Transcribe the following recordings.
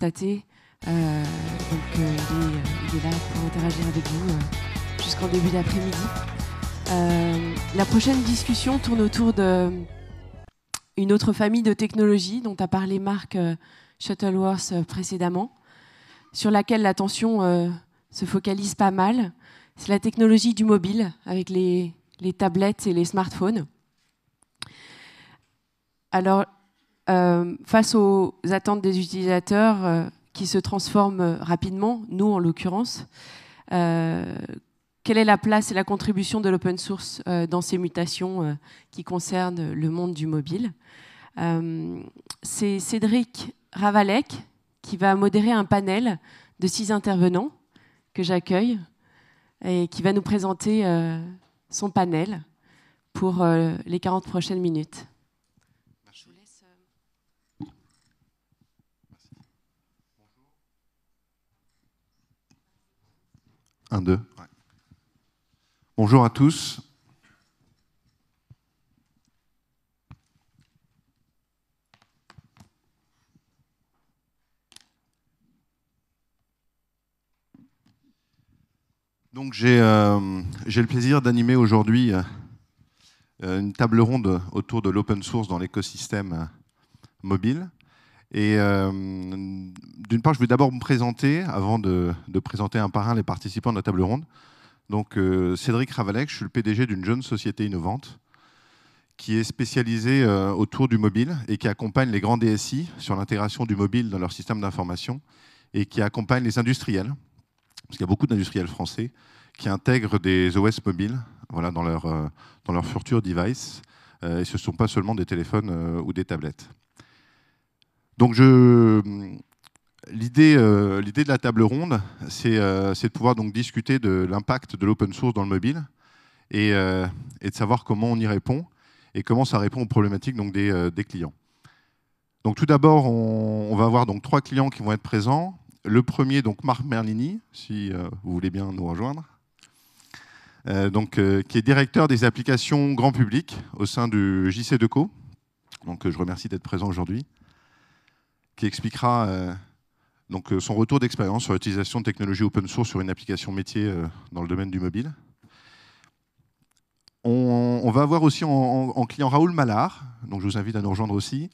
Euh, donc euh, euh, il est, là pour interagir avec vous jusqu'en début d'après-midi. la prochaine discussion tourne autour d'une autre famille de technologies dont a parlé Marc Shuttleworth précédemment, sur laquelle l'attention se focalise pas mal. C'est la technologie du mobile avec les, les, tablettes et les smartphones. Alors, euh, face aux attentes des utilisateurs euh, qui se transforment euh, rapidement, nous en l'occurrence, quelle est la place et la contribution de l'open source dans ces mutations qui concernent le monde du mobile C'est Cédric Ravalek qui va modérer un panel de six intervenants que j'accueille et qui va nous présenter son panel pour les 40 prochaines minutes. 1, 2. Bonjour à tous. Donc j'ai euh, le plaisir d'animer aujourd'hui euh, une table ronde autour de l'open source dans l'écosystème mobile. Et euh, d'une part, je vais d'abord me présenter avant de, présenter un par un les participants de la table ronde. Donc, euh, Cédric Ravalec, je suis le PDG d'une jeune société innovante qui est spécialisée euh, autour du mobile et qui accompagne les grands DSI sur l'intégration du mobile dans leur système d'information et qui accompagne les industriels, parce qu'il y a beaucoup d'industriels français qui intègrent des OS mobiles voilà, dans leur, dans leur device. et ce ne sont pas seulement des téléphones ou des tablettes. Donc euh, L'idée, de la table ronde, euh, c'est, de pouvoir donc discuter de l'impact de l'open source dans le mobile euh, et, de savoir comment on y répond et comment ça répond aux problématiques donc, des, clients. Donc tout d'abord, on, va avoir donc trois clients qui vont être présents. Le premier, donc Marc Merlini, si vous voulez bien nous rejoindre, donc, qui est directeur des applications grand public au sein du JC Deco. Donc je remercie d'être présent aujourd'hui qui expliquera euh, donc, euh, son retour d'expérience sur l'utilisation de technologies open source sur une application métier euh, dans le domaine du mobile. On, va avoir aussi en, client Raoul Mallard, donc je vous invite à nous rejoindre aussi,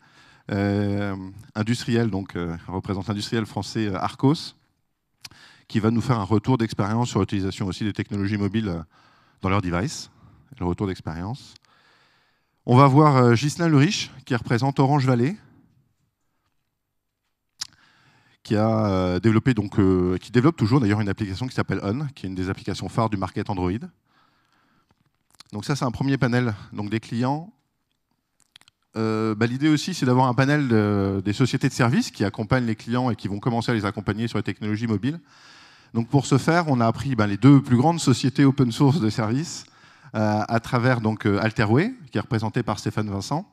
industriel, donc représentant industriel français Arcos, qui va nous faire un retour d'expérience sur l'utilisation aussi des technologies mobiles dans leur device, le retour d'expérience. On va voir Ghislain Riche qui représente Orange Vallée, qui a euh, développé donc, euh, qui développe toujours d'ailleurs une application qui s'appelle On, qui est une des applications phares du market Android. Donc ça, c'est un premier panel donc, des clients. Euh, bah, l'idée aussi, c'est d'avoir un panel des sociétés de services qui accompagnent les clients et qui vont commencer à les accompagner sur les technologies mobiles. Donc pour ce faire, on a appris bah, les deux plus grandes sociétés open source de services à travers donc Alterway, qui est représenté par Stéphane Vincent,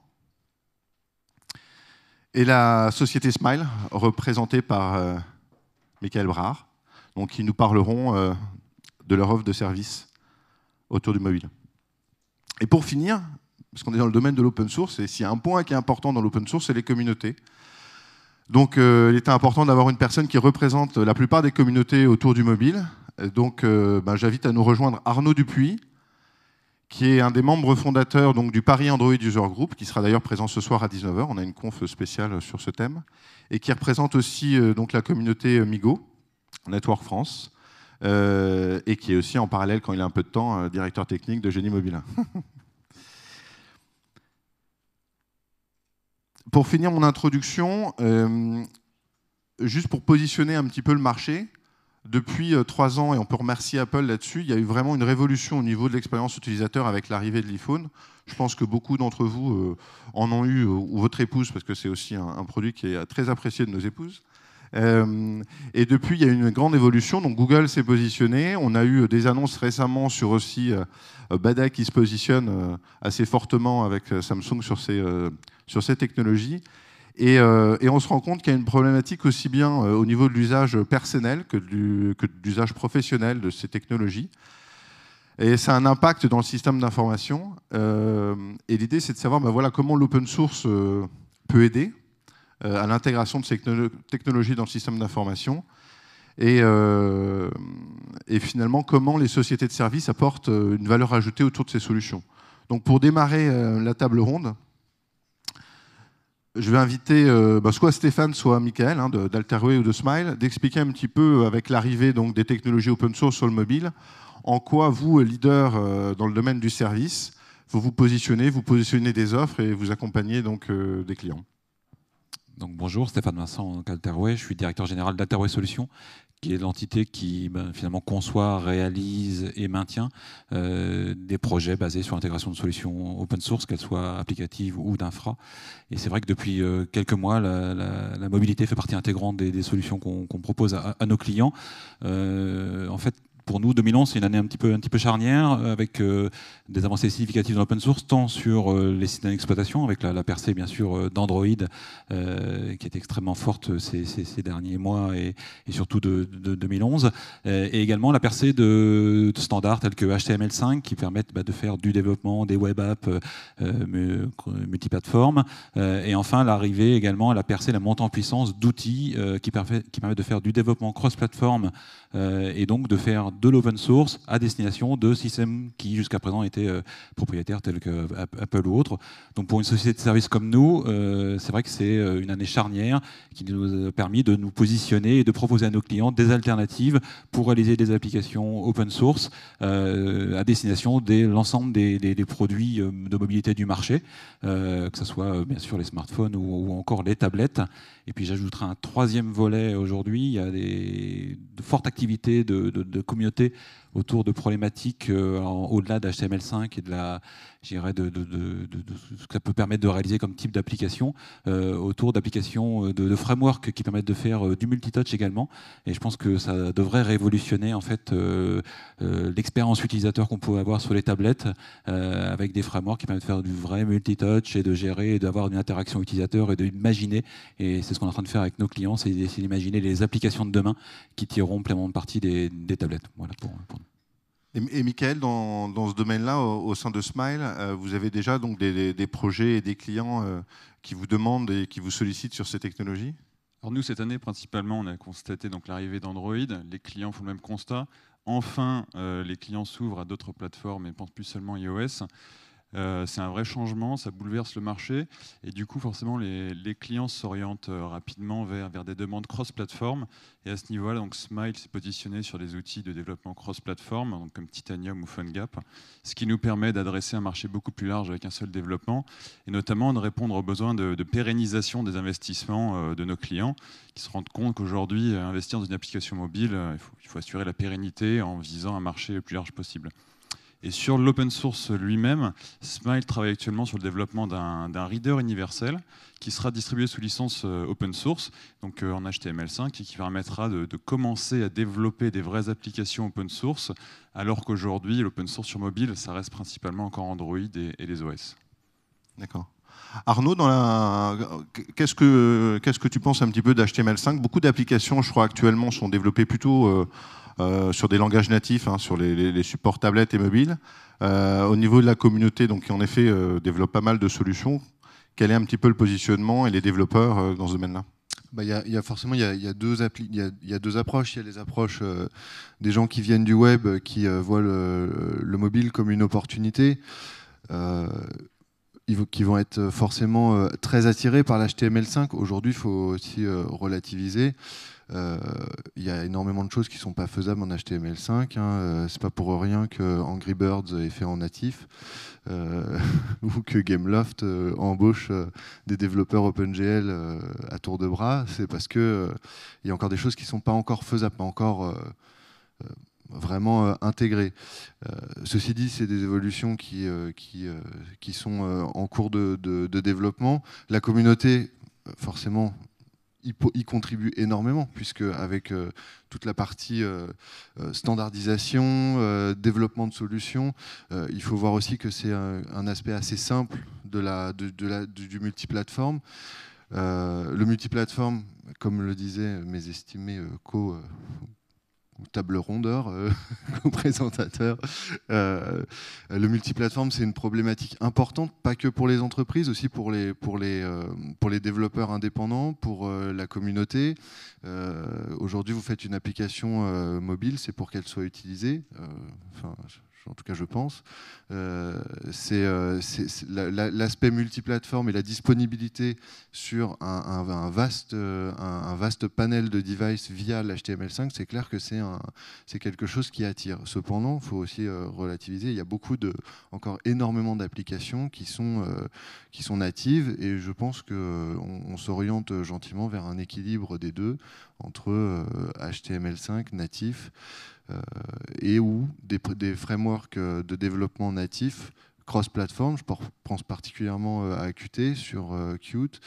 et la société Smile, représentée par euh, Michael Brard, donc nous parleront euh, de leur offre de service autour du mobile. Et pour finir, parce qu'on est dans le domaine de l'open source, et s'il y a un point qui est important dans l'open source, c'est les communautés. Donc euh, il est important d'avoir une personne qui représente la plupart des communautés autour du mobile. donc ben, j'invite à nous rejoindre Arnaud Dupuis, qui est un des membres fondateurs donc, du Paris Android User Group, qui sera d'ailleurs présent ce soir à 19h. On a une conf spéciale sur ce thème. Et qui représente aussi euh, donc, la communauté euh, MIGO, Network France, euh, et qui est aussi en parallèle, quand il a un peu de temps, directeur technique de Génie Mobile. pour finir mon introduction, juste pour positionner un petit peu le marché, depuis euh, trois ans, et on peut remercier Apple là-dessus, il y a eu vraiment une révolution au niveau de l'expérience utilisateur avec l'arrivée de l'iPhone. Je pense que beaucoup d'entre vous euh, en ont eu, euh, ou votre épouse, parce que c'est aussi un, produit qui est très apprécié de nos épouses. et depuis, il y a eu une grande évolution. Donc Google s'est positionné. On a eu des annonces récemment sur aussi Bada qui se positionne assez fortement avec Samsung sur ces, sur ces technologies. Euh, et, on se rend compte qu'il y a une problématique aussi bien euh, au niveau de l'usage personnel que, du, de l'usage professionnel de ces technologies. Et ça a un impact dans le système d'information. Euh, et l'idée, c'est de savoir ben voilà, comment l'open source peut aider à l'intégration de ces technologies dans le système d'information. Et, et, finalement, comment les sociétés de services apportent une valeur ajoutée autour de ces solutions. Donc pour démarrer la table ronde, je vais inviter euh, bah, soit Stéphane, soit Michael hein, d'Alterway ou de Smile d'expliquer un petit peu euh, avec l'arrivée des technologies open source sur le mobile, en quoi vous, euh, leader dans le domaine du service, vous vous positionnez, vous positionnez des offres et vous accompagnez donc des clients. Donc bonjour, Stéphane Vincent d'Alterway, je suis directeur général d'Alterway Solutions, qui est l'entité qui ben, finalement conçoit, réalise et maintient euh, des projets basés sur l'intégration de solutions open source, qu'elles soient applicatives ou d'infra. Et c'est vrai que depuis euh, quelques mois, la, mobilité fait partie intégrante des, solutions qu'on propose à, nos clients. Euh, en fait, pour nous, 2011, c'est une année un petit peu, un petit peu charnière, euh, avec euh, des avancées significatives dans l'open source, tant sur euh, les sites d'exploitation, avec la, percée, bien sûr, d'Android, qui est extrêmement forte ces, derniers mois, et, surtout de, 2011, et également la percée de, standards tels que HTML5, qui permettent bah, de faire du développement, des web apps multiplateformes, et enfin l'arrivée également à la percée, la montée en puissance d'outils qui, qui permettent de faire du développement cross-plateforme euh, et donc de faire de l'open source à destination de systèmes qui jusqu'à présent étaient euh, propriétaires tels que Apple ou autres. Donc pour une société de services comme nous, euh, c'est vrai que c'est une année charnière qui nous a permis de nous positionner et de proposer à nos clients des alternatives pour réaliser des applications open source à destination de l'ensemble des, produits de mobilité du marché, que ce soit bien sûr les smartphones ou, encore les tablettes. Et puis j'ajouterai un troisième volet aujourd'hui, il y a des, de fortes activités activités de, de, de communauté autour de problématiques euh, au-delà d'HTML5 et de, la, de, de, de, ce que ça peut permettre de réaliser comme type d'application, euh, autour d'applications euh, de, frameworks qui permettent de faire du multitouch également. Et je pense que ça devrait révolutionner en fait l'expérience utilisateur qu'on pouvait avoir sur les tablettes avec des frameworks qui permettent de faire du vrai multitouch et de gérer et d'avoir une interaction utilisateur et d'imaginer. Et c'est ce qu'on est en train de faire avec nos clients, c'est d'essayer d'imaginer les applications de demain qui tireront pleinement partie des, tablettes. Voilà pour et, Michael, dans, ce domaine-là, au, sein de Smile, euh, vous avez déjà donc des, projets et des clients euh, qui vous demandent et qui vous sollicitent sur ces technologies Alors nous, cette année, principalement, on a constaté donc l'arrivée d'Android. Les clients font le même constat. Enfin, euh, les clients s'ouvrent à d'autres plateformes et pensent plus seulement iOS. Euh, c'est un vrai changement, ça bouleverse le marché. Et du coup, forcément, les, clients s'orientent euh, rapidement vers, des demandes cross-plateforme. Et à ce niveau-là, donc Smile s'est positionné sur des outils de développement cross-plateforme, comme Titanium ou PhoneGap, ce qui nous permet d'adresser un marché beaucoup plus large avec un seul développement, et notamment de répondre aux besoins de, pérennisation des investissements euh, de nos clients, qui se rendent compte qu'aujourd'hui, investir dans une application mobile, il faut, il faut assurer la pérennité en visant un marché le plus large possible. Et sur l'open source lui-même, Smile travaille actuellement sur le développement d'un reader universel qui sera distribué sous licence euh, open source, donc euh, en HTML5, et qui permettra de, commencer à développer des vraies applications open source, alors qu'aujourd'hui, l'open source sur mobile, ça reste principalement encore Android et, les OS. D'accord. Arnaud, qu'est-ce que tu penses un petit peu d'HTML5 Beaucoup d'applications, je crois, actuellement sont développées plutôt euh, euh, sur des langages natifs, hein, sur les, supports tablettes et mobiles. Euh, au niveau de la communauté, donc, qui en effet euh, développe pas mal de solutions, quel est un petit peu le positionnement et les développeurs dans ce domaine-là bah, il y, a, y, a forcément y y a deux deux approches. Il y a les approches des gens qui viennent du web, qui voient le, mobile comme une opportunité, qui vont être forcément très attirés par l'HTML5. Aujourd'hui, il faut aussi relativiser. Euh, il y a énormément de choses qui ne sont pas faisables en HTML5. Hein. Euh, c'est pas pour rien que Angry Birds est fait en natif euh, ou que Gameloft embauche des développeurs OpenGL à tour de bras. C'est parce que il y a encore des choses qui ne sont pas encore faisables, pas encore vraiment intégrées ceci dit, c'est des évolutions qui, qui, qui sont en cours de, de, développement. La communauté, forcément, il, contribue énormément, puisque avec euh, toute la partie euh, euh, standardisation, développement de solutions, il faut voir aussi que c'est un, aspect assez simple de la, du, du multiplateforme. le multiplateforme, comme le disaient mes estimés co table rondeur euh, présentateur. Euh, le multiplateforme, c'est une problématique importante, pas que pour les entreprises, aussi pour les, pour les, euh, pour les développeurs indépendants, pour la communauté. Aujourd'hui, vous faites une application mobile, c'est pour qu'elle soit utilisée. Enfin, en tout cas je pense, euh, c'est euh, l'aspect multiplateforme et la disponibilité sur un, euh, vaste, panel de devices via l'HTML5, c'est clair que c'est quelque chose qui attire. Cependant, il faut aussi relativiser, il y a beaucoup de, encore énormément d'applications qui, sont natives et je pense qu'on s'oriente gentiment vers un équilibre des deux entre HTML5 natif. Euh, et ou des, des, frameworks euh, de développement natif cross-platform. Je pense particulièrement euh, à Qt sur Qt,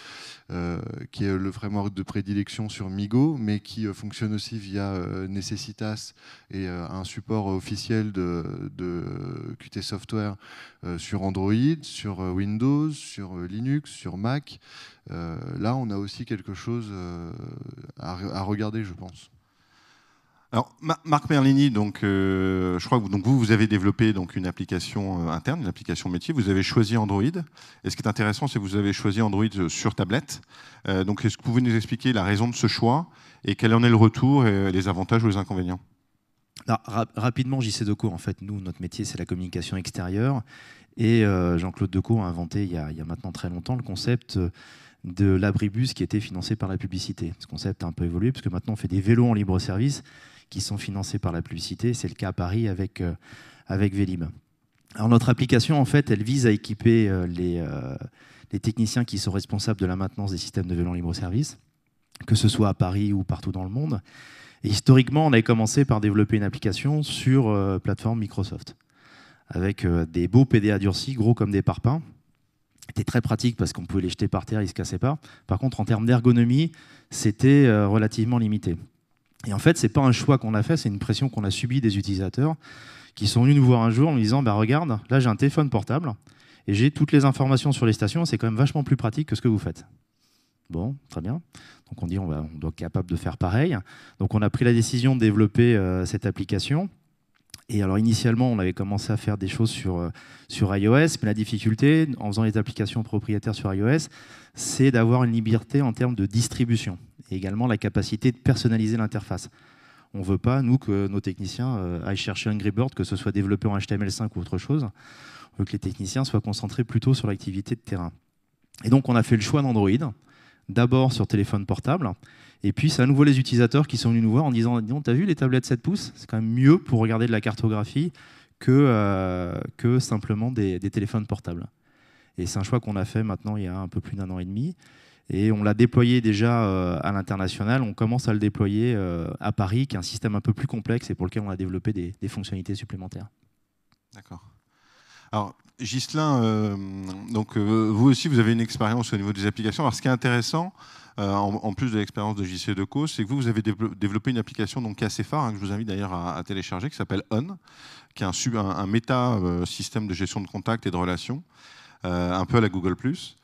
qui est le framework de prédilection sur Migo, mais qui fonctionne aussi via Necessitas et un support officiel de, Qt Software sur Android, sur Windows, sur Linux, sur Mac. là, on a aussi quelque chose à regarder, je pense. Alors, Marc Merlini, donc, euh, je crois que donc, vous, vous avez développé donc, une application euh, interne, une application métier. Vous avez choisi Android. Et ce qui est intéressant, c'est que vous avez choisi Android euh, sur tablette. donc, est-ce que vous pouvez nous expliquer la raison de ce choix et quel en est le retour et les avantages ou les inconvénients Alors rapidement, JC Decaux, en fait, nous, notre métier, c'est la communication extérieure. Et Jean-Claude Decaux a inventé, il y a, il y a, maintenant très longtemps, le concept de l'abribus qui était financé par la publicité. Ce concept a un peu évolué, parce que maintenant, on fait des vélos en libre service qui sont financés par la publicité. C'est le cas à Paris avec, euh, avec Vélib. Alors notre application, en fait, elle vise à équiper euh, euh, les, techniciens qui sont responsables de la maintenance des systèmes de vélos libre-service, que ce soit à Paris ou partout dans le monde. historiquement, on avait commencé par développer une application sur plateforme Microsoft, avec des beaux PDA durcis, gros comme des parpaings. C'était très pratique parce qu'on pouvait les jeter par terre, ils ne se cassaient pas. Par contre, en termes d'ergonomie, c'était relativement limité. Et en fait, ce n'est pas un choix qu'on a fait, c'est une pression qu'on a subie des utilisateurs qui sont venus nous voir un jour en nous disant bah, Regarde, là j'ai un téléphone portable et j'ai toutes les informations sur les stations, c'est quand même vachement plus pratique que ce que vous faites. Bon, très bien. Donc on dit on, va, doit être capable de faire pareil. Donc on a pris la décision de développer euh, cette application. Et alors initialement, on avait commencé à faire des choses sur, euh, sur iOS, mais la difficulté en faisant les applications propriétaires sur iOS, c'est d'avoir une liberté en termes de distribution et également la capacité de personnaliser l'interface. On ne veut pas, nous, que nos techniciens euh, aillent chercher un Bird, que ce soit développé en HTML5 ou autre chose. On veut que les techniciens soient concentrés plutôt sur l'activité de terrain. Et donc, on a fait le choix d'Android, d'abord sur téléphone portable, et puis c'est à nouveau les utilisateurs qui sont venus nous voir en disant Dis t'as vu les tablettes 7 pouces C'est quand même mieux pour regarder de la cartographie que, euh, que simplement des, des téléphones portables. Et c'est un choix qu'on a fait maintenant il y a un peu plus d'un an et demi. Et on l'a déployé déjà euh, à l'international. On commence à le déployer euh, à Paris, qui est un système un peu plus complexe et pour lequel on a développé des, fonctionnalités supplémentaires. D'accord. Alors, Ghislain, euh, donc, vous aussi, vous avez une expérience au niveau des applications. Alors, ce qui est intéressant, en, plus de l'expérience de JC co c'est que vous, vous avez développé une application donc, assez phare, hein, que je vous invite d'ailleurs à, télécharger, qui s'appelle ON, qui est un, un, un méta système de gestion de contact et de relations, un peu à la Google ⁇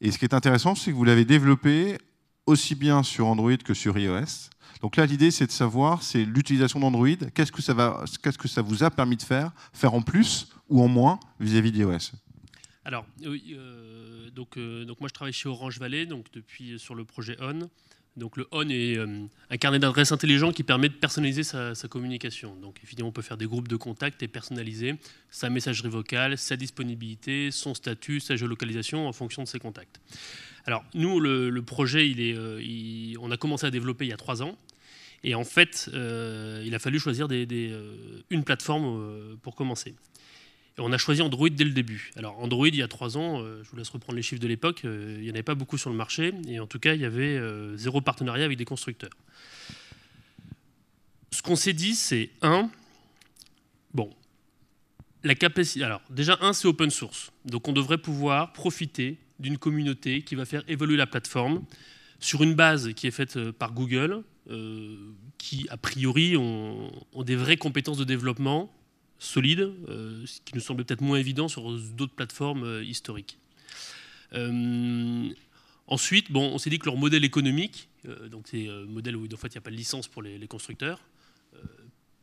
et ce qui est intéressant, c'est que vous l'avez développé aussi bien sur Android que sur iOS. Donc là, l'idée, c'est de savoir, c'est l'utilisation d'Android, qu'est-ce que, ça ce que ça vous a permis de faire, faire en plus ou en moins vis-à-vis d'iOS Alors, euh, donc, euh, donc moi, je travaille chez Orange Valley, donc depuis euh, sur le projet ON. Donc le on est euh, un carnet d'adresses intelligent qui permet de personnaliser sa, communication. Donc évidemment, on peut faire des groupes de contacts et personnaliser sa messagerie vocale, sa disponibilité, son statut, sa géolocalisation en fonction de ses contacts. Alors nous, le, projet, euh, on a commencé à développer il y a trois ans. Et en fait, euh, il a fallu choisir une plateforme pour commencer on a choisi Android dès le début. Alors Android, il y a trois ans, euh, je vous laisse reprendre les chiffres de l'époque, euh, il n'y en avait pas beaucoup sur le marché, et en tout cas, il y avait euh, zéro partenariat avec des constructeurs. Ce qu'on s'est dit, c'est un, bon, la capacité. Alors déjà, un, c'est open source, donc on devrait pouvoir profiter d'une communauté qui va faire évoluer la plateforme sur une base qui est faite par Google, qui a priori ont des vraies compétences de développement solide, euh, ce qui nous semblait peut-être moins évident sur d'autres plateformes euh, historiques. Euh, ensuite, bon, on s'est dit que leur modèle économique, donc c'est un modèle où en fait il n'y a pas de licence pour les, constructeurs,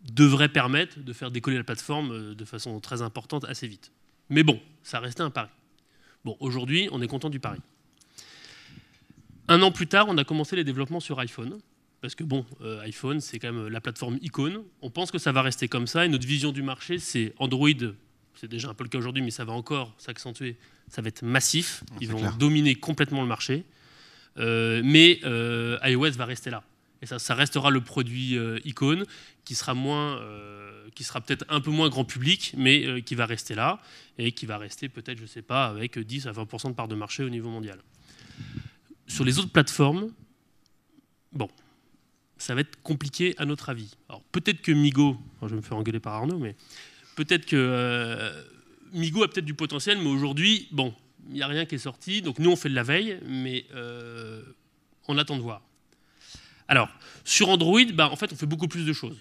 devrait permettre de faire décoller la plateforme de façon très importante assez vite. Mais bon, ça restait un pari. Bon, aujourd'hui, on est content du pari. Un an plus tard, on a commencé les développements sur iPhone parce que bon, euh, iPhone, c'est quand même la plateforme icône. On pense que ça va rester comme ça, et notre vision du marché, c'est Android, c'est déjà un peu le cas aujourd'hui, mais ça va encore s'accentuer, ça va être massif, ah, ils vont dominer complètement le marché, euh, mais euh, iOS va rester là. Et ça, ça restera le produit icône qui sera moins, qui sera peut-être un peu moins grand public, mais qui va rester là et qui va rester peut-être, je ne sais pas, avec 10 à 20% de part de marché au niveau mondial. Sur les autres plateformes, bon, ça va être compliqué à notre avis. Alors peut-être que Migo, je vais me faire engueuler par Arnaud, mais peut-être que euh, Migo a peut-être du potentiel, mais aujourd'hui, bon, il n'y a rien qui est sorti, donc nous on fait de la veille, mais euh, on attend de voir. Alors, sur Android, bah, en fait, on fait beaucoup plus de choses.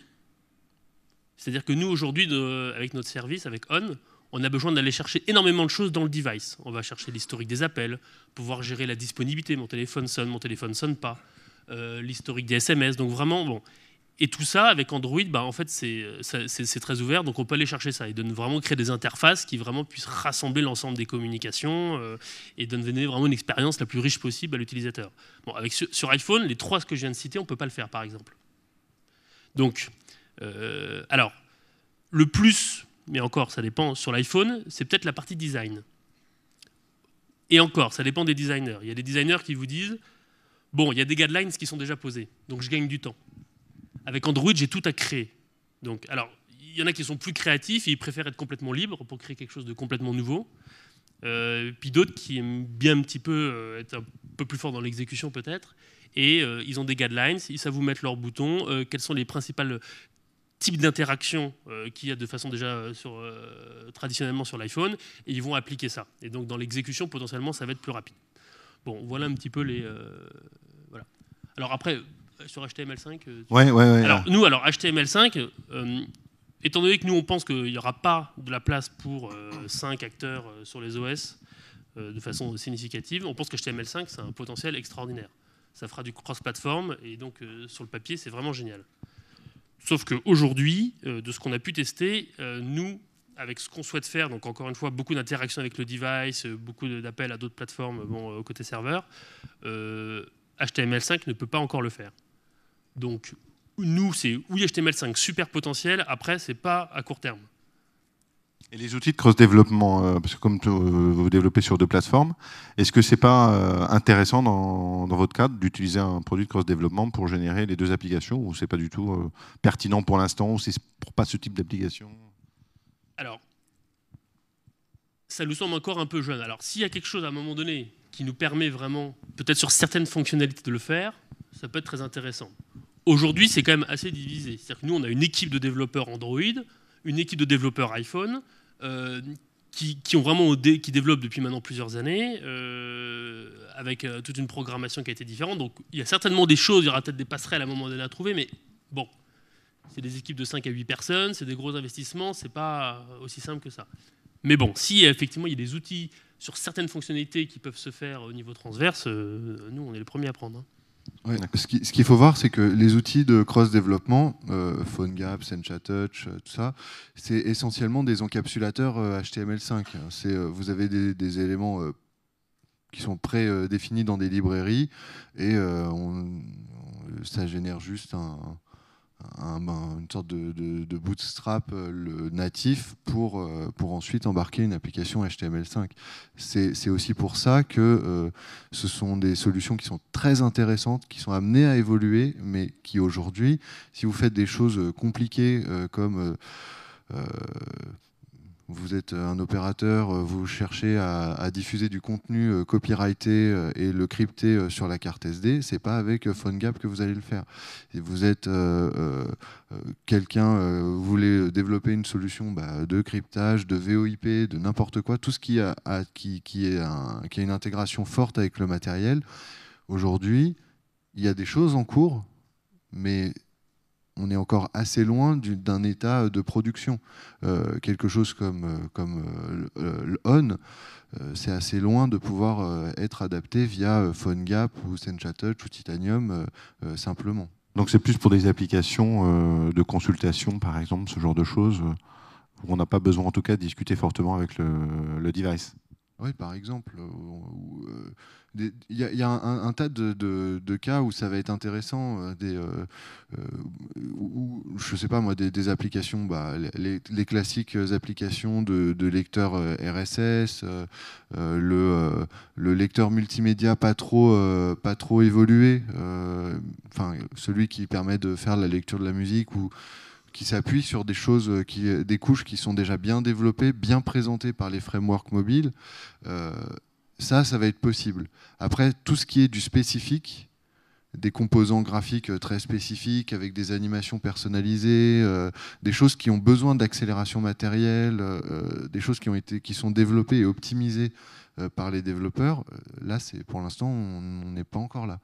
C'est-à-dire que nous, aujourd'hui, avec notre service, avec ON, on a besoin d'aller chercher énormément de choses dans le device. On va chercher l'historique des appels, pouvoir gérer la disponibilité. Mon téléphone sonne, mon téléphone sonne pas. Euh, l'historique des SMS. Donc vraiment, bon. Et tout ça, avec Android, bah, en fait, c'est euh, très ouvert, donc on peut aller chercher ça. Et de vraiment créer des interfaces qui vraiment puissent rassembler l'ensemble des communications euh, et donner vraiment une expérience la plus riche possible à l'utilisateur. Bon, avec, sur iPhone, les trois que je viens de citer, on peut pas le faire, par exemple. Donc, alors, le plus, mais encore, ça dépend, sur l'iPhone, c'est peut-être la partie design. Et encore, ça dépend des designers. Il y a des designers qui vous disent, Bon, il y a des guidelines qui sont déjà posées, donc je gagne du temps. Avec Android, j'ai tout à créer. Donc, alors, il y en a qui sont plus créatifs et ils préfèrent être complètement libres pour créer quelque chose de complètement nouveau. Euh, puis d'autres qui aiment bien un petit peu euh, être un peu plus fort dans l'exécution peut-être. Et euh, ils ont des guidelines, ils savent vous mettre leurs boutons, quels sont les principaux types d'interactions qu'il y a de façon déjà traditionnellement sur l'iPhone, et ils vont appliquer ça. Et donc dans l'exécution, potentiellement, ça va être plus rapide. Bon, voilà un petit peu les. Euh, voilà. Alors après, euh, sur HTML5. Euh, ouais, ouais, oui. alors, nous, alors HTML5, étant donné que nous, on pense qu'il n'y aura pas de la place pour 5 acteurs sur les OS de façon significative, on pense que HTML5, c'est un potentiel extraordinaire. Ça fera du cross-platform, et donc sur le papier, c'est vraiment génial. Sauf qu'aujourd'hui, de ce qu'on a pu tester, nous, avec ce qu'on souhaite faire, donc encore une fois, beaucoup d'interactions avec le device, euh, beaucoup d'appels à d'autres plateformes euh, bon, euh, au côté serveur, HTML5 ne peut pas encore le faire. Donc, nous, c'est oui, HTML5, super potentiel, après, c'est pas à court terme. Et les outils de cross-développement, parce que comme vous développez sur deux plateformes, est-ce que c'est pas intéressant dans, votre cadre d'utiliser un produit de cross-développement pour générer les deux applications ou c'est pas du tout pertinent pour l'instant ou c'est n'est pas ce type d'application alors, ça nous semble encore un peu jeune. Alors, s'il y a quelque chose à un moment donné qui nous permet vraiment, peut-être sur certaines fonctionnalités, de le faire, ça peut être très intéressant. Aujourd'hui, c'est quand même assez divisé. C'est-à-dire que nous, on a une équipe de développeurs Android, une équipe de développeurs iPhone, euh, qui, qui, développent depuis maintenant plusieurs années, euh, avec euh, toute une programmation qui a été différente. Donc, il y a certainement des choses, il y aura peut-être des passerelles à un moment donné à trouver, mais bon, c'est des équipes de 5 à 8 personnes, c'est des gros investissements, c'est pas aussi simple que ça. Mais bon, si effectivement il y a des outils sur certaines fonctionnalités qui peuvent se faire au niveau transverse, euh, nous on est le premier à prendre. Hein. ce qu'il faut voir, c'est que les outils de cross-développement, euh, PhoneGap, SenchaTouch, euh, tout ça, c'est essentiellement des encapsulateurs HTML5. vous avez des, éléments qui sont prédéfinis dans des librairies et ça génère juste un, ben, une sorte de, bootstrap euh, natif pour, euh, pour ensuite embarquer une application HTML5. C'est aussi pour ça que euh, ce sont des solutions qui sont très intéressantes, qui sont amenées à évoluer, mais qui aujourd'hui, si vous faites des choses compliquées comme vous êtes euh, un opérateur, euh, vous cherchez à, diffuser du contenu euh, copyrighté et le crypter sur la carte SD, c'est pas avec PhoneGap que vous allez le faire. vous êtes quelqu'un, vous voulez développer une solution bah, de cryptage, de VoIP, de n'importe quoi, tout ce qui a, qui, est qui a une intégration forte avec le matériel. Aujourd'hui, il y a des choses en cours, mais on est encore assez loin d'un état euh, de production. Euh, quelque chose comme, euh, comme l'ON, c'est assez loin de pouvoir être adapté via PhoneGap ou Touch ou Titanium simplement. Donc c'est plus pour des applications de consultation, par exemple, ce genre de choses, où on n'a pas besoin en tout cas de discuter fortement avec le device. Oui, par exemple, euh, euh, il y a, un, tas de, cas où ça va être intéressant, euh, des, je sais pas moi, des, applications, bah, les, classiques applications de, lecteurs lecteur RSS, le, le, lecteur multimédia pas trop, pas trop évolué, enfin celui qui permet de faire la lecture de la musique ou qui s'appuie sur des choses, euh, qui, euh, des couches qui sont déjà bien développées, bien présentées par les frameworks mobiles. Euh, ça, ça va être possible. Après, tout ce qui est du spécifique, des composants graphiques très spécifiques, avec des animations personnalisées, des choses qui ont besoin d'accélération matérielle, des choses qui, ont été, qui sont développées et optimisées par les développeurs, là, c'est pour l'instant, on n'est pas encore là.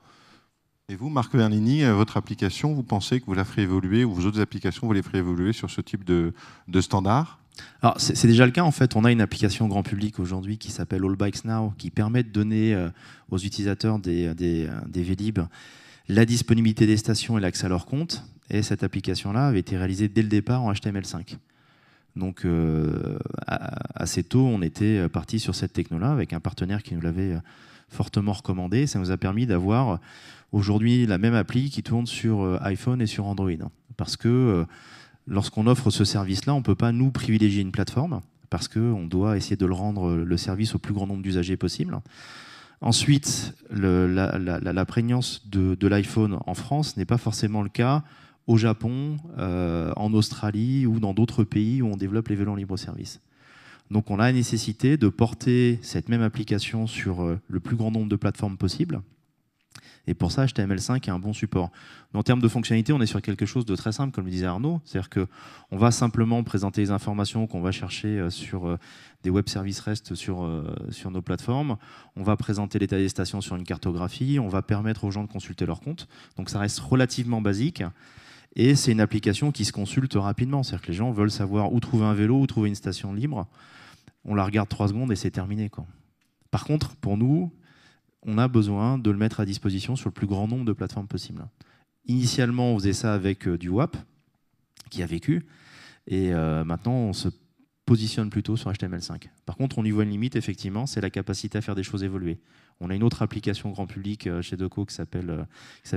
Et vous, Marc Bernini, euh, votre application, vous pensez que vous la ferez évoluer ou vos autres applications, vous les ferez évoluer sur ce type de, de standard alors c'est déjà le cas en fait, on a une application grand public aujourd'hui qui s'appelle All Bikes Now qui permet de donner euh, aux utilisateurs des, des, euh, des Vélib la disponibilité des stations et l'accès à leur compte et cette application-là avait été réalisée dès le départ en HTML5. Donc assez tôt on était parti sur cette techno-là avec un partenaire qui nous l'avait fortement recommandé, ça nous a permis d'avoir aujourd'hui la même appli qui tourne sur euh, iPhone et sur Android. Parce que euh, lorsqu'on offre ce service-là, on ne peut pas nous privilégier une plateforme, parce qu'on doit essayer de le rendre euh, le service au plus grand nombre d'usagers possible. Ensuite, la, prégnance de, l'iPhone en France n'est pas forcément le cas au Japon, en Australie ou dans d'autres pays où on développe les vélos en libre-service. Donc on a la nécessité de porter cette même application sur le plus grand nombre de plateformes possibles, et pour ça, HTML5 est un bon support. en termes de fonctionnalité, on est sur quelque chose de très simple, comme le disait Arnaud. C'est-à-dire qu'on va simplement présenter les informations qu'on va chercher euh, sur euh, des web services REST sur, euh, sur nos plateformes. On va présenter l'état des stations sur une cartographie. On va permettre aux gens de consulter leur compte. Donc ça reste relativement basique. Et c'est une application qui se consulte rapidement. C'est-à-dire que les gens veulent savoir où trouver un vélo, où trouver une station libre. On la regarde trois secondes et c'est terminé. Par contre, pour nous, on a besoin de le mettre à disposition sur le plus grand nombre de plateformes possible. Initialement, on faisait ça avec euh, du WAP, qui a vécu, et euh, maintenant, on se positionne plutôt sur HTML5. Par contre, on y voit une limite, effectivement, c'est la capacité à faire des choses évoluer. On a une autre application grand public euh, chez Doco qui s'appelle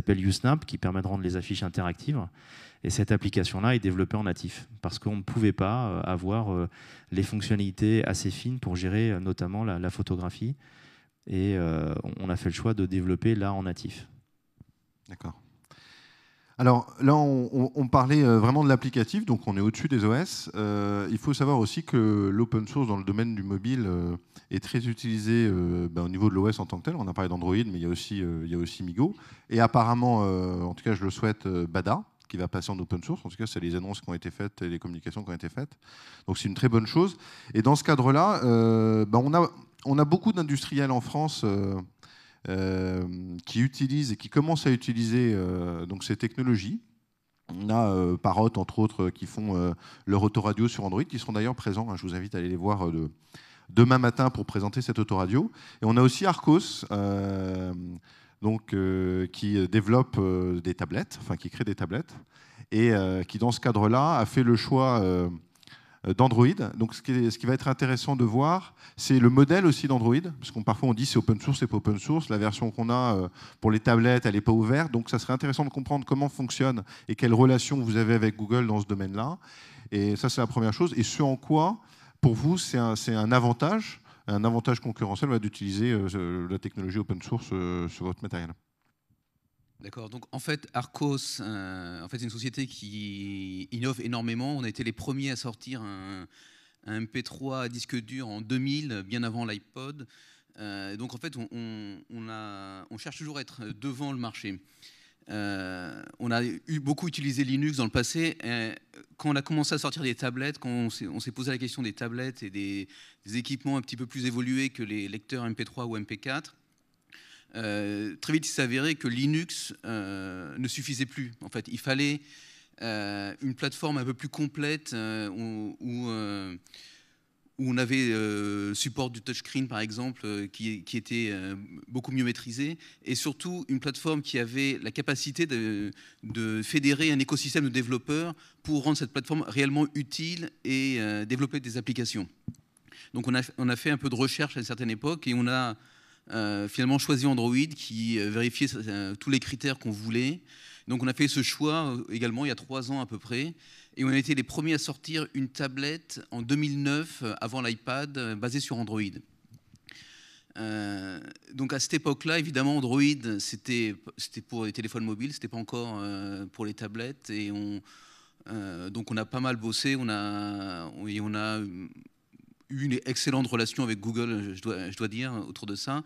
Usnap, qui permet de rendre les affiches interactives. Et cette application-là est développée en natif, parce qu'on ne pouvait pas avoir les fonctionnalités assez fines pour gérer notamment la photographie et euh, on a fait le choix de développer là en natif. D'accord. Alors là, on, parlait euh, vraiment de l'applicatif, donc on est au-dessus des OS. Euh, il faut savoir aussi que l'open source dans le domaine du mobile est très utilisé ben, au niveau de l'OS en tant que tel. On a parlé d'Android, mais il y, a aussi, il y a aussi Migo. Et apparemment, en tout cas, je le souhaite, Bada, qui va passer en open source. En tout cas, c'est les annonces qui ont été faites et les communications qui ont été faites. Donc c'est une très bonne chose. Et dans ce cadre-là, ben, on a on a beaucoup d'industriels en France euh, euh, qui utilisent et qui commencent à utiliser euh, donc ces technologies. On a Parrot, entre autres, qui font leur autoradio sur Android, qui seront d'ailleurs présents. Hein. je vous invite à aller les voir demain matin pour présenter cette autoradio. Et on a aussi Arcos donc, qui développe des tablettes, enfin qui crée des tablettes, et qui dans ce cadre-là a fait le choix euh, d'Android. Donc ce qui, va être intéressant de voir, c'est le modèle aussi d'Android, parce qu'on parfois on dit c'est open source, c'est pas open source, la version qu'on a euh, pour les tablettes, elle n'est pas ouverte, donc ça serait intéressant de comprendre comment fonctionne et quelle relation vous avez avec Google dans ce domaine-là. Et ça c'est la première chose, et ce en quoi, pour vous, c'est un, un, avantage, un avantage concurrentiel bah, d'utiliser euh, la technologie open source sur votre matériel. D'accord. Donc en fait, Arcos, euh, en fait, c'est une société qui innove énormément. On a été les premiers à sortir un, MP3 disque dur en 2000, bien avant l'iPod. Euh, donc en fait, on, cherche toujours à être devant le marché. Euh, on a eu beaucoup utilisé Linux dans le passé. quand on a commencé à sortir des tablettes, quand on s'est posé la question des tablettes et des, des, équipements un petit peu plus évolués que les lecteurs MP3 ou MP4, euh, très vite, il s'avérait que Linux euh, ne suffisait plus. En fait, il fallait euh, une plateforme un peu plus complète où, où, on avait support du touchscreen, par exemple, qui, était beaucoup mieux maîtrisé, et surtout une plateforme qui avait la capacité de, fédérer un écosystème de développeurs pour rendre cette plateforme réellement utile et développer des applications. Donc on on a fait un peu de recherche à une certaine époque et on a euh, finalement choisi Android qui euh, vérifiait euh, tous les critères qu'on voulait. Donc on a fait ce choix également il y a trois ans à peu près. Et on a été les premiers à sortir une tablette en 2009 avant l'iPad basée sur Android. donc à cette époque-là, évidemment, Android, c'était pour les téléphones mobiles, c'était pas encore pour les tablettes. Et on, donc on a pas mal bossé, on a, on a une excellente relation avec Google, je dois, je dois dire, autour de ça.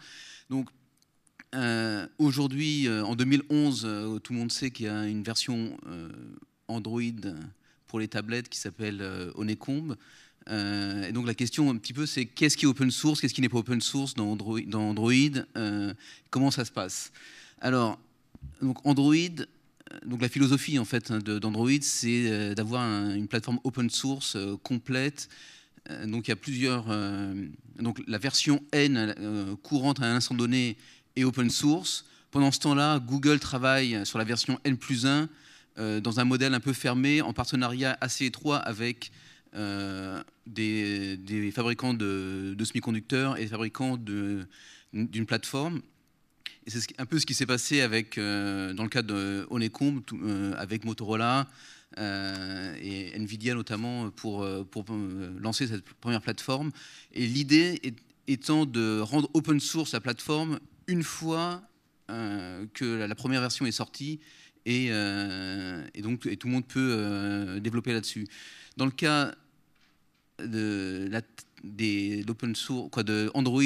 Donc, euh, aujourd'hui, euh, en 2011, euh, tout le monde sait qu'il y a une version Android pour les tablettes qui s'appelle Euh, et donc la question un petit peu, c'est qu'est-ce qui est open source, qu'est-ce qui n'est pas open source dans Android, dans Android comment ça se passe Alors, donc Android, donc la philosophie en fait hein, d'Android, c'est d'avoir une plateforme open source complète euh, donc il y a plusieurs. Euh, la version N euh, courante à un instant donné est open source. Pendant ce temps-là, Google travaille sur la version N plus 1 dans un modèle un peu fermé, en partenariat assez étroit avec des, fabricants de, semi-conducteurs et des fabricants d'une plateforme. c'est un peu ce qui s'est passé dans le cas de avec Motorola, euh, et Nvidia notamment pour, euh, pour euh, lancer cette première plateforme. Et l'idée étant de rendre open source la plateforme une fois que la première version est sortie et, donc et tout le monde peut développer là-dessus. Dans le cas de la, source, quoi, de Android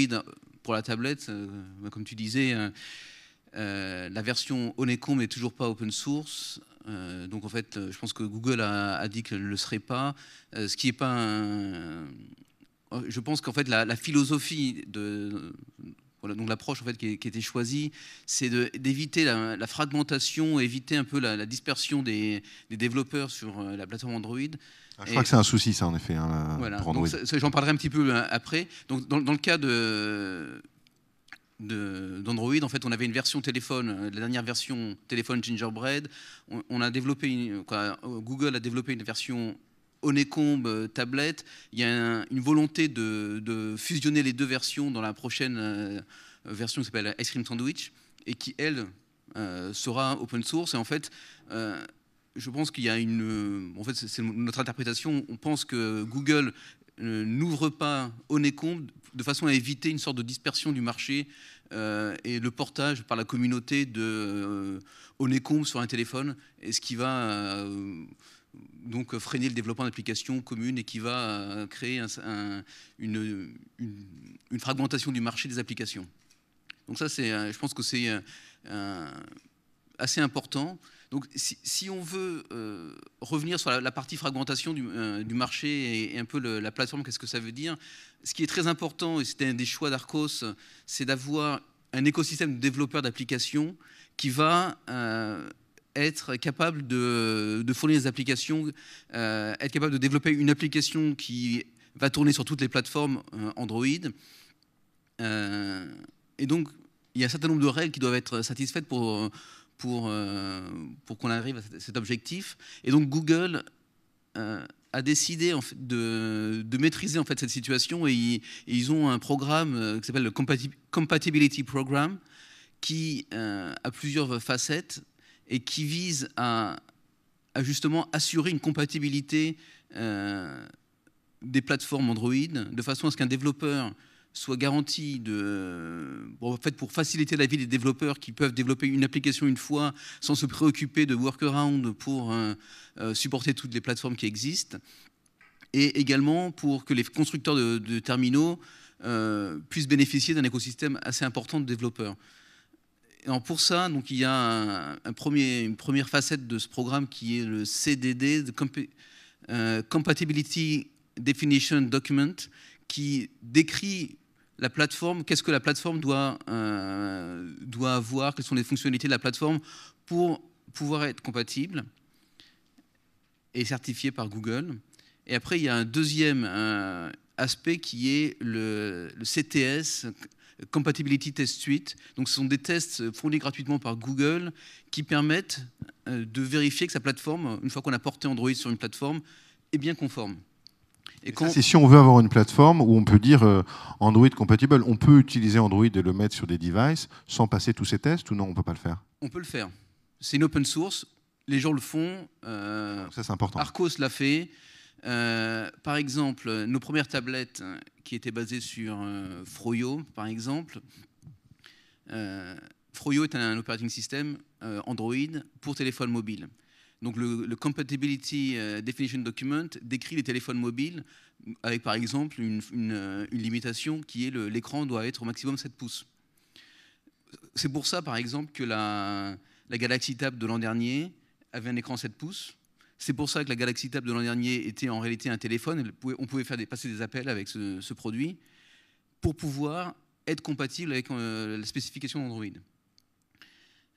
pour la tablette, bah, comme tu disais, la version Onecom n'est toujours pas open source. Euh, donc en fait, euh, je pense que Google a, dit qu'elle ne le serait pas, euh, ce qui n'est pas Je pense qu'en fait, la, philosophie de... Voilà, donc l'approche en fait, qui, était été choisie, c'est d'éviter la, fragmentation, éviter un peu la, dispersion des, développeurs sur la plateforme Android. Ah, je crois que c'est un souci, ça, en effet, hein, voilà. J'en parlerai un petit peu après. Donc, dans, dans le cas de d'Android. En fait, on avait une version téléphone, euh, la dernière version téléphone Gingerbread. On, a développé Google a développé une version Honeycomb euh, tablette. Il y a une volonté de, fusionner les deux versions dans la prochaine euh, version qui s'appelle Ice Cream Sandwich et qui, elle, sera open source. Et en fait, je pense qu'il y a une. En fait, c'est notre interprétation. On pense que Google n'ouvre pas au de façon à éviter une sorte de dispersion du marché euh, et le portage par la communauté de euh, sur un téléphone, et ce qui va euh, donc freiner le développement d'applications communes et qui va euh, créer une, fragmentation du marché des applications. Donc ça, c'est, je pense que c'est assez important. Donc, si, on veut euh, revenir sur la, partie fragmentation du, euh, marché et, un peu la plateforme, qu'est-ce que ça veut dire Ce qui est très important, et c'était un des choix d'Arcos, c'est d'avoir un écosystème de développeurs d'applications qui va euh, être capable de, de, fournir des applications, être capable de développer une application qui va tourner sur toutes les plateformes Android. et donc, il y a un certain nombre de règles qui doivent être satisfaites pour pour, euh, pour qu'on arrive à cet objectif. Et donc Google euh, a décidé de, maîtriser en fait, cette situation et, ils ont un programme euh, qui s'appelle le Compatibility Program qui a plusieurs facettes et qui vise à, à justement assurer une compatibilité des plateformes Android de façon à ce qu'un développeur soit garantie de, pour faciliter la vie des développeurs qui peuvent développer une application une fois sans se préoccuper de workaround pour euh, euh, supporter toutes les plateformes qui existent, et également pour que les constructeurs de, terminaux euh, puissent bénéficier d'un écosystème assez important de développeurs. pour ça, donc, il y a une première facette de ce programme qui est le CDD, le Compatibility Definition Document, qui décrit la plateforme, qu'est-ce que la plateforme doit, euh, doit avoir, quelles sont les fonctionnalités de la plateforme pour pouvoir être compatible et certifiée par Google. Et après, il y a un deuxième euh, aspect qui est le, CTS, Compatibility Test Suite. Donc, ce sont des tests fournis gratuitement par Google qui permettent euh, de vérifier que sa plateforme, une fois qu'on a porté Android sur une plateforme, est bien conforme si on veut avoir une plateforme où on peut dire euh, Android compatible, on peut utiliser Android et le mettre sur des devices sans passer tous ces tests ou non, on ne peut pas le faire On peut le faire. C'est une open source, les gens le font. Euh, ça, c'est important. Arcos l'a fait. Euh, par exemple, nos premières tablettes hein, qui étaient basées sur Froyo, par exemple. Froyo est un operating system Android pour téléphone mobile. Donc le, Compatibility euh, Definition Document décrit les téléphones mobiles avec par exemple une, euh, limitation qui est l'écran doit être au maximum 7 pouces. C'est pour ça par exemple que la, Galaxy Tab de l'an dernier avait un écran 7 pouces. C'est pour ça que la Galaxy Tab de l'an dernier était en réalité un téléphone. On pouvait faire passer des appels avec ce, produit pour pouvoir être compatible avec euh, la spécification d'Android.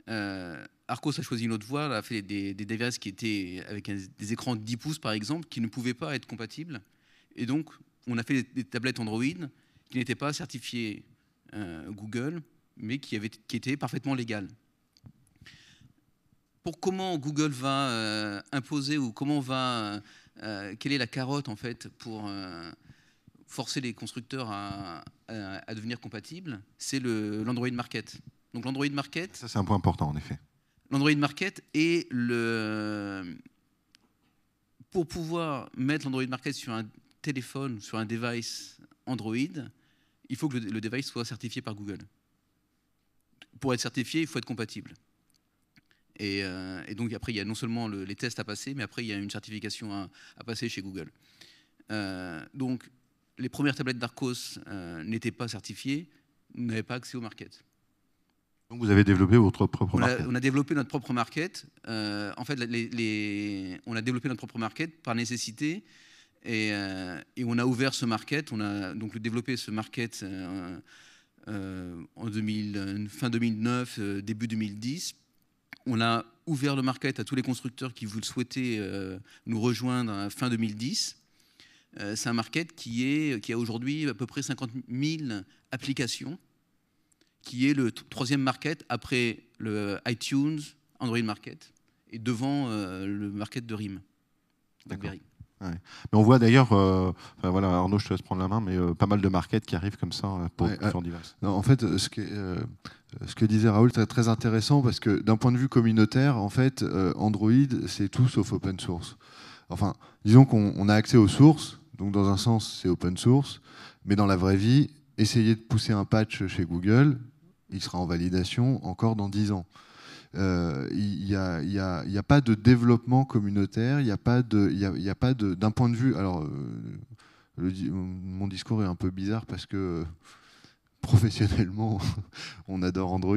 Euh, Arcos a choisi une autre voie, a fait des, des devices qui étaient avec des écrans de 10 pouces par exemple, qui ne pouvaient pas être compatibles. Et donc, on a fait des, tablettes Android qui n'étaient pas certifiées euh, Google, mais qui, qui étaient parfaitement légales. Pour comment Google va euh, imposer ou comment va quelle est la carotte en fait pour forcer les constructeurs à, à devenir compatibles, c'est l'Android Market. Donc l'Android Market. Ça, c'est un point important, en effet. L'Android Market et le. Pour pouvoir mettre l'Android Market sur un téléphone, sur un device Android, il faut que le, device soit certifié par Google. Pour être certifié, il faut être compatible. Et, euh, donc après, il y a non seulement les tests à passer, mais après, il y a une certification à, passer chez Google. Euh, donc les premières tablettes d'Arcos euh, n'étaient pas certifiées, n'avaient pas accès au market. Donc vous avez développé votre propre on A, on a développé notre propre market. Euh, en fait, les, on a développé notre propre market par nécessité. Euh, et, on a ouvert ce market. On a donc développé ce market euh, en 2000, fin 2009, début 2010. On a ouvert le market à tous les constructeurs qui voulaient nous rejoindre fin 2010. C'est un market qui, est, qui a aujourd'hui à peu près 50 000 applications qui est le troisième market après le iTunes, Android Market, et devant euh, le market de RIM. D'accord. Mais on voit d'ailleurs, euh, voilà, Arnaud, je te laisse prendre la main, mais euh, pas mal de markets qui arrivent comme ça pour ouais, différents en fait, ce que, ce que disait Raoul, c'est très intéressant parce que d'un point de vue communautaire, en fait, Android, c'est tout sauf open source. Enfin, disons qu'on a accès aux sources, donc dans un sens, c'est open source, mais dans la vraie vie, essayer de pousser un patch chez Google, il sera en validation encore dans 10 ans. Euh, il n'y a, pas de développement communautaire, il n'y a pas de, y a, d'un point de vue. Alors, euh, mon discours est un peu bizarre parce que professionnellement, on adore Android.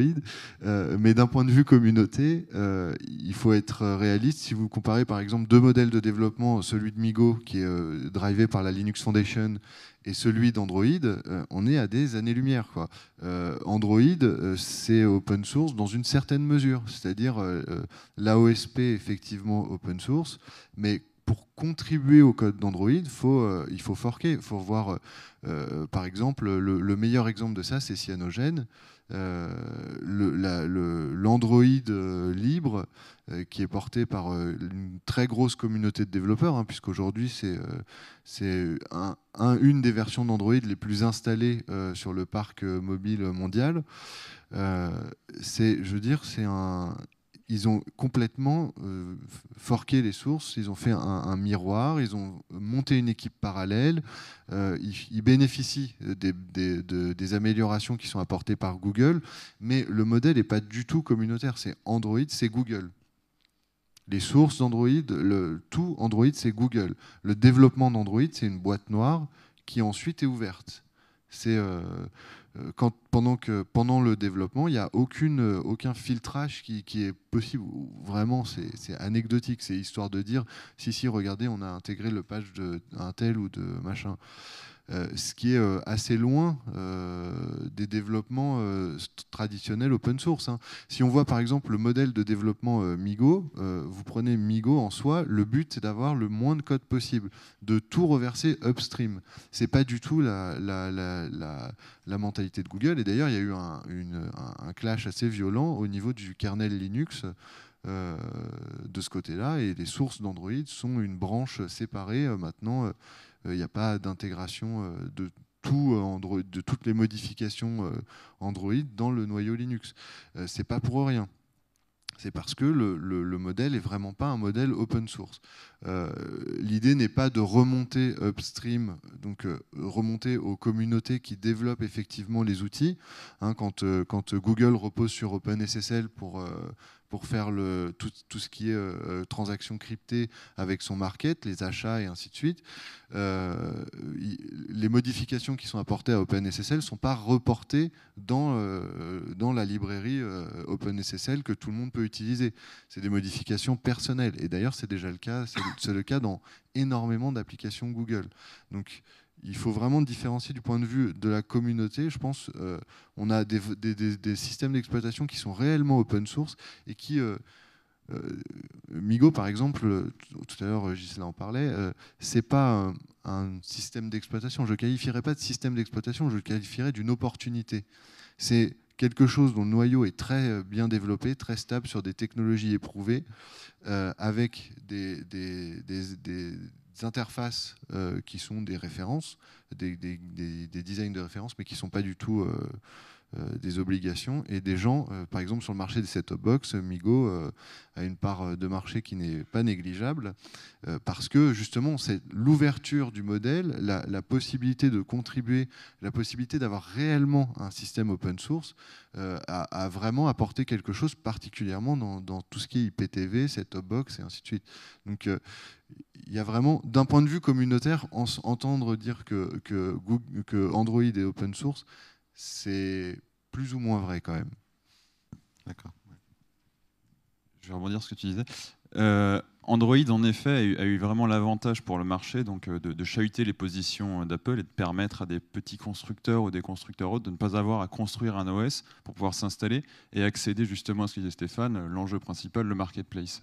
Euh, mais d'un point de vue communauté, euh, il faut être réaliste. Si vous comparez par exemple deux modèles de développement, celui de Migo qui est euh, drivé par la Linux Foundation et celui d'Android, on est à des années-lumière. Android, c'est open source dans une certaine mesure. C'est-à-dire l'AOSP effectivement open source, mais pour contribuer au code d'Android, euh, il faut forquer. Il faut voir, euh, euh, par exemple, le, meilleur exemple de ça, c'est Cyanogen. l'Android libre qui est porté par une très grosse communauté de développeurs, hein, puisqu'aujourd'hui c'est une des versions d'Android les plus installées sur le parc mobile mondial. je veux dire, c'est un, ils ont complètement euh, forqué les sources, ils ont fait un, miroir, ils ont monté une équipe parallèle, euh, ils, bénéficient des, améliorations qui sont apportées par Google, mais le modèle n'est pas du tout communautaire, c'est Android, c'est Google. Les sources d'Android, tout Android, c'est Google. Le développement d'Android, c'est une boîte noire qui ensuite est ouverte. C'est euh, euh, pendant, que, pendant le développement, il n'y a aucune, euh, aucun filtrage qui, qui est possible. Vraiment, c'est anecdotique. C'est histoire de dire si, si, regardez, on a intégré le patch d'un tel ou de machin. Euh, ce qui est euh, assez loin euh, des développements traditionnels open source. Hein. Si on voit par exemple le modèle de développement Migo, vous prenez Migo en soi, le but c'est d'avoir le moins de code possible, de tout reverser upstream. C'est pas du tout la, mentalité de Google. Et d'ailleurs, il y a eu un, clash assez violent au niveau du kernel Linux euh, de ce côté-là. Et les sources d'Android sont une branche séparée. Euh, maintenant, il euh, n'y a pas d'intégration de tout Android, de toutes les modifications Android dans le noyau Linux. C'est pas pour rien. C'est parce que le, modèle est vraiment pas un modèle open source. L'idée n'est pas de remonter upstream, donc remonter aux communautés qui développent effectivement les outils. Hein, quand, Google repose sur OpenSSL pour pour faire le, tout, ce qui est transaction euh, transactions cryptées avec son market, les achats et ainsi de suite, euh, les modifications qui sont apportées à OpenSSL ne sont pas reportées dans, euh, dans la librairie OpenSSL que tout le monde peut utiliser. C'est des modifications personnelles. Et d'ailleurs, c'est déjà le cas, c'est le cas dans énormément d'applications Google. Donc, il faut vraiment différencier du point de vue de la communauté. Je pense qu'on euh, on a des, systèmes d'exploitation qui sont réellement open source et qui... Euh, euh, Migo, par exemple, tout à l'heure Gisela en parlait, c'est pas un, système d'exploitation. Je ne qualifierais pas de système d'exploitation, je le qualifierais d'une opportunité. C'est quelque chose dont le noyau est très bien développé, très stable sur des technologies éprouvées, avec des, interfaces euh, qui sont des références, des, designs de référence, mais qui ne sont pas du tout euh, euh, des obligations et des gens, euh, par exemple sur le marché des set-top box, Migo euh, a une part de marché qui n'est pas négligeable parce que justement c'est l'ouverture du modèle, la, possibilité de contribuer, la possibilité d'avoir réellement un système open source a, vraiment apporté quelque chose particulièrement dans, tout ce qui est IPTV, set-top box et ainsi de suite. Donc il y a vraiment, d'un point de vue communautaire, entendre dire que, que Android est open source, c'est plus ou moins vrai quand même. D'accord. Je vais rebondir sur ce que tu disais. Euh, Android, en effet, a eu, vraiment l'avantage pour le marché donc, euh, de, chahuter les positions euh, d'Apple et de permettre à des petits constructeurs ou des constructeurs autres de ne pas avoir à construire un OS pour pouvoir s'installer et accéder justement à ce que disait Stéphane, euh, l'enjeu principal, le marketplace.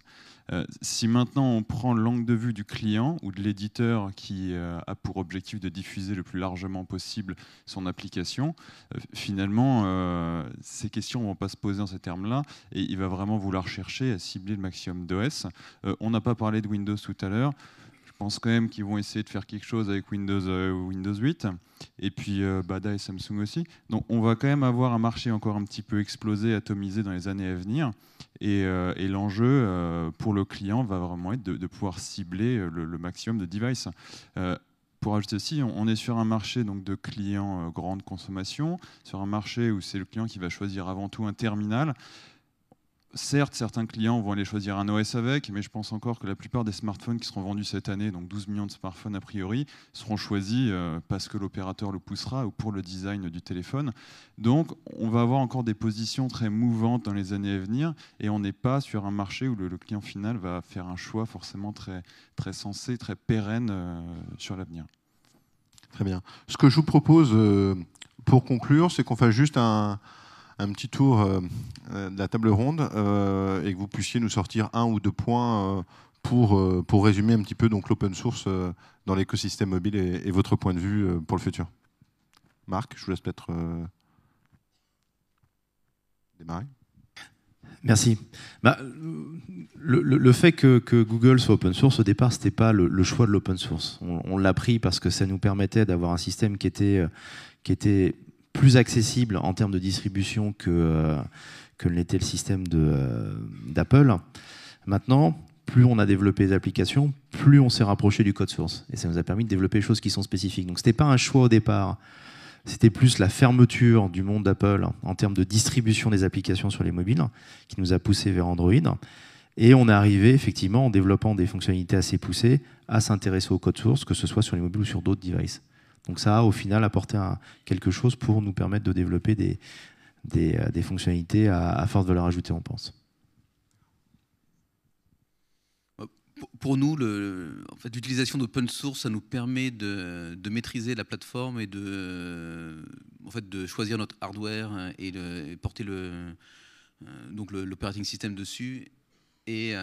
si maintenant on prend l'angle de vue du client ou de l'éditeur qui a pour objectif de diffuser le plus largement possible son application, finalement, ces questions ne vont pas se poser en ces termes-là et il va vraiment vouloir chercher à cibler le maximum d'OS. on on n'a pas parlé de Windows tout à l'heure. Je pense quand même qu'ils vont essayer de faire quelque chose avec Windows, euh, Windows 8, et puis euh, Bada et Samsung aussi. Donc on va quand même avoir un marché encore un petit peu explosé, atomisé dans les années à venir. Et, euh, l'enjeu pour le client va vraiment être de, pouvoir cibler le, maximum de devices pour ajouter aussi, on est sur un marché donc de clients grande consommation, sur un marché où c'est le client qui va choisir avant tout un terminal. Certes, certains clients vont aller choisir un OS avec, mais je pense encore que la plupart des smartphones qui seront vendus cette année, donc 12 millions de smartphones a priori, seront choisis euh, parce que l'opérateur le poussera ou pour le design du téléphone. Donc, on va avoir encore des positions très mouvantes dans les années à venir et on n'est pas sur un marché où le, client final va faire un choix forcément très, très sensé, très pérenne euh, sur l'avenir. Très bien. Ce que je vous propose euh, pour conclure, c'est qu'on fasse juste un, un petit tour euh, euh, de la table ronde euh, et que vous puissiez nous sortir un ou deux points pour, pour résumer un petit peu donc l'open source dans l'écosystème mobile et, votre point de vue pour le futur. Marc, je vous laisse peut-être démarrer. Merci. Bah, le, fait que, Google soit open source, au départ, ce n'était pas le, choix de l'open source. On, l'a pris parce que ça nous permettait d'avoir un système qui était, qui était plus accessible en termes de distribution que, euh, que l'était le système euh, d'Apple. Maintenant, plus on a développé des applications, plus on s'est rapproché du code source. Et ça nous a permis de développer des choses qui sont spécifiques. Donc ce n'était pas un choix au départ, c'était plus la fermeture du monde d'Apple en termes de distribution des applications sur les mobiles qui nous a poussé vers Android. Et on est arrivé, effectivement, en développant des fonctionnalités assez poussées, à s'intéresser au code source, que ce soit sur les mobiles ou sur d'autres devices. Donc ça a au final apporté quelque chose pour nous permettre de développer des, des, euh, fonctionnalités à, force de leur rajouter on pense. Euh, pour nous, l'utilisation d'open source, ça nous permet de, maîtriser la plateforme et de, en fait, de choisir notre hardware euh, et, de porter le, l'operating system dessus. Et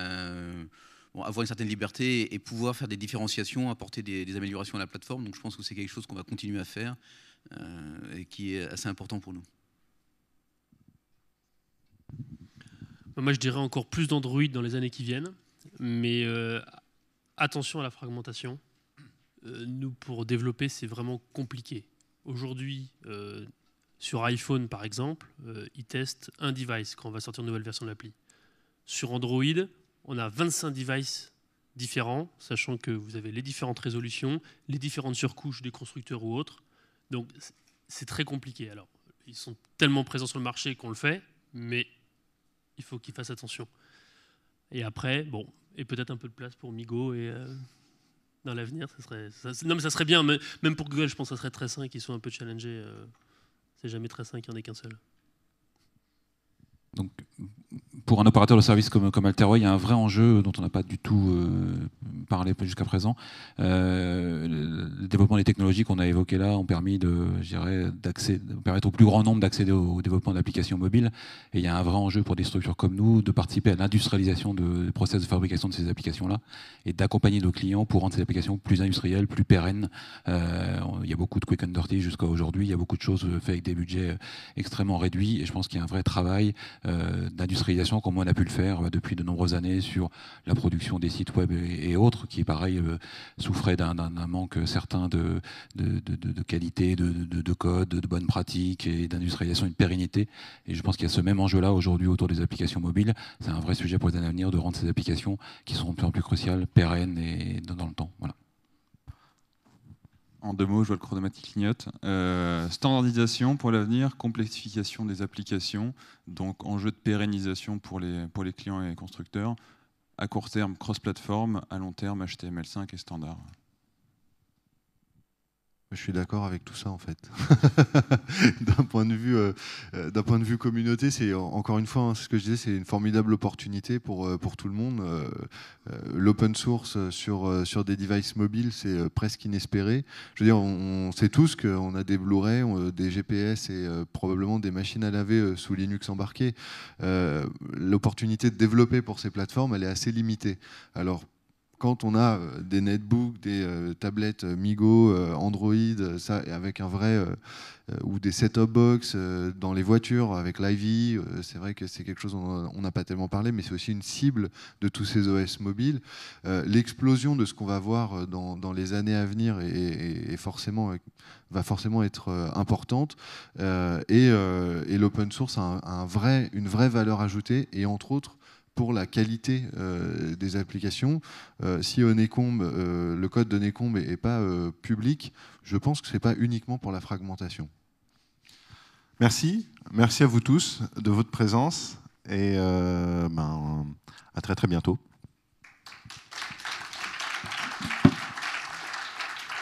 avoir une certaine liberté et pouvoir faire des différenciations, apporter des, améliorations à la plateforme. Donc je pense que c'est quelque chose qu'on va continuer à faire euh, et qui est assez important pour nous. Bah, moi, je dirais encore plus d'Android dans les années qui viennent, mais euh, attention à la fragmentation. Euh, nous, pour développer, c'est vraiment compliqué. Aujourd'hui, sur iPhone, par exemple, ils testent un device quand on va sortir une nouvelle version de l'appli. Sur Android, on a 25 devices différents, sachant que vous avez les différentes résolutions, les différentes surcouches des constructeurs ou autres. Donc c'est très compliqué. Alors, ils sont tellement présents sur le marché qu'on le fait, mais il faut qu'ils fassent attention. Et après, bon, et peut-être un peu de place pour Migo et euh, dans l'avenir, ça serait. ça serait bien. même pour Google, je pense que ça serait très sain qu'ils soient un peu challengés. Euh, c'est jamais très sain qu'il n'y en ait qu'un seul. Donc, pour un opérateur de service comme, comme Alterway, il y a un vrai enjeu dont on n'a pas du tout euh, parlé jusqu'à présent. Euh, le développement des technologies qu'on a évoquées là ont permis de, permettre au plus grand nombre d'accéder au, développement d'applications mobiles. Et il y a un vrai enjeu pour des structures comme nous de participer à l'industrialisation de, process de fabrication de ces applications-là et d'accompagner nos clients pour rendre ces applications plus industrielles, plus pérennes. Euh, il y a beaucoup de quick and dirty jusqu'à aujourd'hui. Il y a beaucoup de choses faites avec des budgets extrêmement réduits. Et je pense qu'il y a un vrai travail d'industrialisation industrialisation, comme on a pu le faire euh, depuis de nombreuses années sur la production des sites web et, autres, qui pareil euh, souffraient d'un manque certain de, de, qualité, de, code, de bonnes pratiques et d'industrialisation, une pérennité. Et je pense qu'il y a ce même enjeu-là aujourd'hui autour des applications mobiles. C'est un vrai sujet pour les années à venir de rendre ces applications qui seront de plus en plus cruciales, pérennes et dans le temps. Voilà. En deux mots, je vois le chronomatique clignote. Euh, standardisation pour l'avenir, complexification des applications, donc enjeu de pérennisation pour les, pour les clients et les constructeurs. À court terme, cross-platform, à long terme, HTML5 et standard. Je suis d'accord avec tout ça en fait. d'un point de vue, euh, euh, d'un point de vue communauté, c'est encore une fois, hein, ce que je disais, c'est une formidable opportunité pour euh, pour tout le monde. L'open source sur sur des devices mobiles, c'est presque inespéré. Je veux dire, on, sait tous qu'on a des Blu-ray, des GPS et probablement des machines à laver sous Linux embarqué. L'opportunité de développer pour ces plateformes, elle est assez limitée. Alors quand on a euh, des netbooks, des euh, tablettes euh, Migo, Android, ça, avec un vrai ou des set-top box dans les voitures avec l'IVY, c'est vrai que c'est quelque chose dont on n'a pas tellement parlé, mais c'est aussi une cible de tous ces OS mobiles. L'explosion de ce qu'on va voir dans, les années à venir forcément va forcément être importante et, l'open source a, une vraie valeur ajoutée et entre autres pour la qualité euh, des applications. Euh, si euh, le code de Necombe n'est pas public, je pense que ce n'est pas uniquement pour la fragmentation. Merci. Merci à vous tous de votre présence et ben, à très très bientôt.